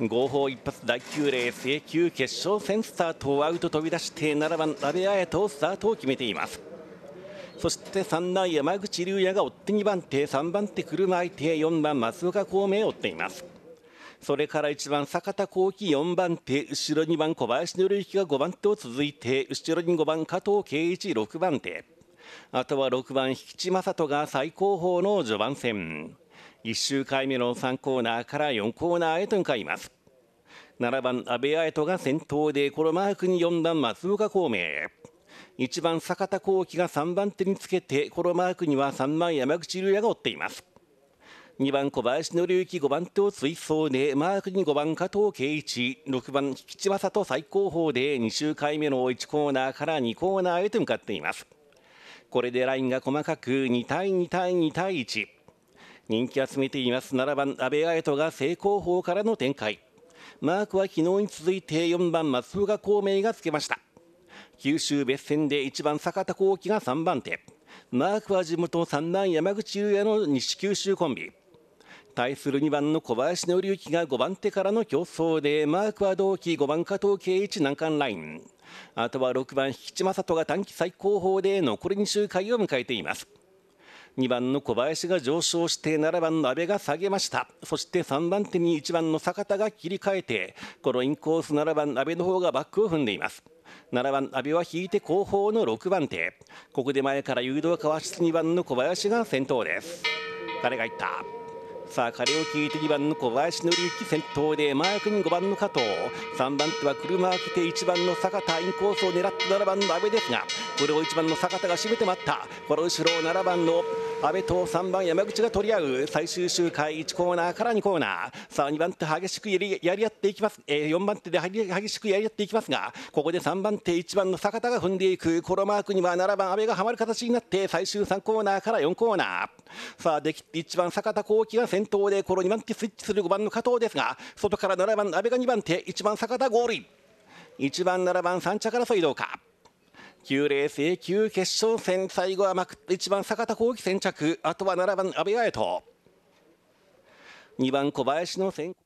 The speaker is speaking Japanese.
号砲一発第9例請求決勝戦スタートをアウト飛び出して7番阿部綾とスタートを決めていますそして3番山口龍也が追って2番手3番手車相手4番松岡孔明を追っていますそれから1番坂田幸喜4番手後ろ2番小林紀之が5番手を続いて後ろに5番加藤圭一6番手あとは6番引地正人が最高峰の序盤戦1周回目の3コーナーから4コーナーへと向かいます7番阿部彩斗が先頭でこのマークに4番松岡孔明1番坂田幸輝が3番手につけてこのマークには3番山口龍也が追っています2番小林紀之5番手を追走でマークに5番加藤圭一6番吉正と最高峰で2周回目の1コーナーから2コーナーへと向かっていますこれでラインが細かく2対2対2対1人気集めています7番阿部彩斗が正攻法からの展開マークは昨日に続いて4番松岡孔明がつけました九州別戦で1番坂田幸輝が3番手マークは地元三男山口優也の西九州コンビ対する2番の小林紀之が5番手からの競争でマークは同期5番加藤圭一難関ラインあとは6番引地雅人が短期最高峰で残り2周回を迎えています2番の小林が上昇して7番の阿部が下げましたそして3番手に1番の坂田が切り替えてこのインコース7番阿部の方がバックを踏んでいます7番阿部は引いて後方の6番手ここで前から誘導かわし2番の小林が先頭です誰がいったさあ彼を聞いて2番の小林紀之先頭でマークに5番の加藤3番手は車を開けて1番の坂田インコースを狙って7番の阿部ですがこれを1番の坂田が締めて待ったこの後ろを7番の阿部と3番山口が取り合う最終周回1コーナーから2コーナーさあ2番手激しくやりやり合っていきます、えー、4番手で激しくやり合っていきますがここで3番手1番の坂田が踏んでいくこのマークには7番阿部がはまる形になって最終3コーナーから4コーナーさあでき1番坂田幸輝が先頭でこの2番手スイッチする5番の加藤ですが外から7番阿部が2番手1番坂田ゴール1番7番3着争いどうか。旧冷静級決勝戦最後は1番坂田幸輝先着あとは7番阿部彩斗2番小林の先行